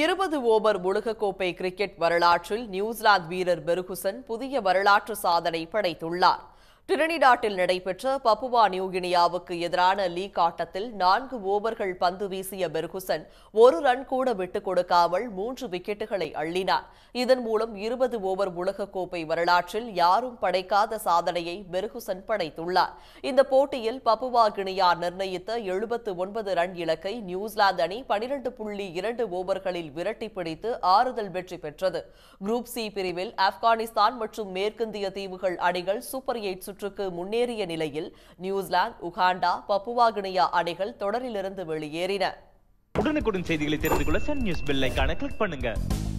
இருபது ஓவர் உலகக்கோப்பை கிரிக்கெட் வரலாற்றில் நியூசிலாந்து வீரர் பெருகுசன் புதிய வரலாற்று சாதனை படைத்துள்ளார் டிரினிடாட்டில் நடைபெற்ற பப்புவா நியூகினியாவுக்கு எதிரான லீக் ஆட்டத்தில் நான்கு ஓவர்கள் பந்து வீசிய பெர்குசன் ஒரு ரன் கூட விட்டுக் கொடுக்காமல் மூன்று விக்கெட்டுகளை அள்ளினார் இதன் மூலம் இருபது ஓவர் உலகக்கோப்பை வரலாற்றில் யாரும் படைக்காத சாதனையை பெர்குசன் படைத்துள்ளார் இந்த போட்டியில் பப்புவா கினியா நிர்ணயித்த எழுபத்து ஒன்பது ரன் இலக்கை நியூசிலாந்து அணி பனிரண்டு புள்ளி இரண்டு ஓவர்களில் விரட்டி பிடித்து ஆறுதல் வெற்றி பெற்றது குரூப் சி பிரிவில் ஆப்கானிஸ்தான் மற்றும் மேற்கிந்திய தீவுகள் அணிகள் சூப்பர் எயிட் சுற்றுக்கு முன்னேறிய நிலையில் நியூசிலாந்து உகாண்டா பப்புவா கினியா அணிகள் தொடரிலிருந்து வெளியேறின உடனுக்குடன் செய்திகளை தெரிந்து கொள்ள சன் நியூஸ் பெல் கிளிக் பண்ணுங்க